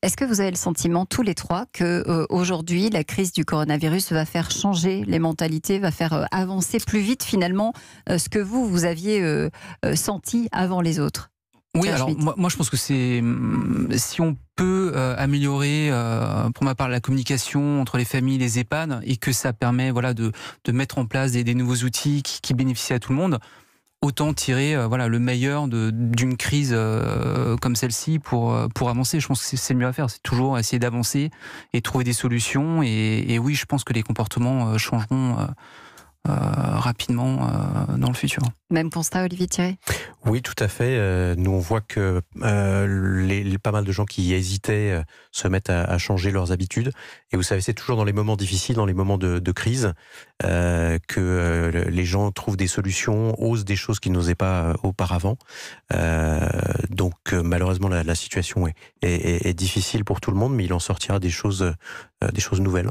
Est-ce que vous avez le sentiment, tous les trois, que euh, aujourd'hui la crise du coronavirus va faire changer les mentalités, va faire euh, avancer plus vite finalement euh, ce que vous vous aviez senti avant les autres oui, alors moi, je pense que c'est hmm, si on peut améliorer, pour ma part, la communication entre les familles, les EHPAD, et que ça permet voilà de, mettre en place des, nouveaux outils qui, bénéficient à tout le monde autant tirer euh, voilà, le meilleur d'une crise euh, comme celle-ci pour, euh, pour avancer. Je pense que c'est le mieux à faire. C'est toujours essayer d'avancer et trouver des solutions. Et, et, oui, je pense que les comportements changeront euh, rapidement euh, dans le futur. Même constat, Olivier Thierry Oui, tout à fait. Euh, nous, on voit que pas mal de gens qui hésitaient se mettent à, changer leurs habitudes. Et vous savez, c'est toujours dans les moments difficiles, dans les moments de, crise, que les gens trouvent des solutions, osent des choses qu'ils n'osaient pas auparavant. donc, malheureusement, la, situation est, est difficile pour tout le monde, mais il en sortira des choses des choses nouvelles.